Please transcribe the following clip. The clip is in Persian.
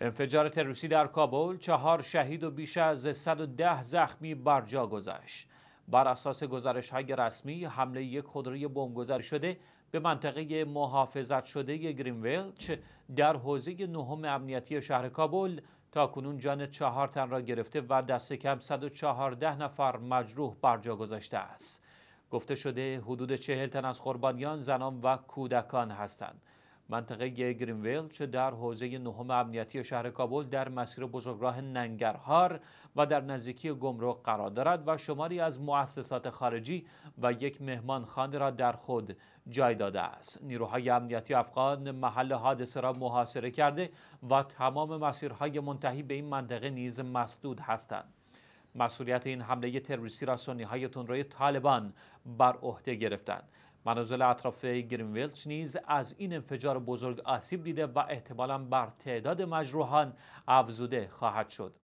انفجار تروریستی در کابل چهار شهید و بیش از 110 زخمی بر جا گذاشت. بر اساس گزارش های رسمی حمله یک خودروی بمبگذار شده به منطقه محافظت شده گرینویلچ در حوزه نهم امنیتی شهر کابل تا کنون جان چهار تن را گرفته و دست کم 114 نفر مجروح بر جا گذاشته است. گفته شده حدود چهل تن از قربانیان زنان و کودکان هستند. منطقه گرینویل چه در حوزه نهم امنیتی شهر کابل در مسیر بزرگراه ننگرهار و در نزدیکی گمرک قرار دارد و شماری از مؤسسات خارجی و یک مهمانخانه را در خود جای داده است نیروهای امنیتی افغان محل حادثه را محاصره کرده و تمام مسیرهای منتهی به این منطقه نیز مسدود هستند مسئولیت این حمله تروریستی را سنی های تندروی طالبان بر عهده گرفتند منازل اطراف گرینویلچ نیز از این انفجار بزرگ آسیب دیده و احتمالاً بر تعداد مجروحان افزوده خواهد شد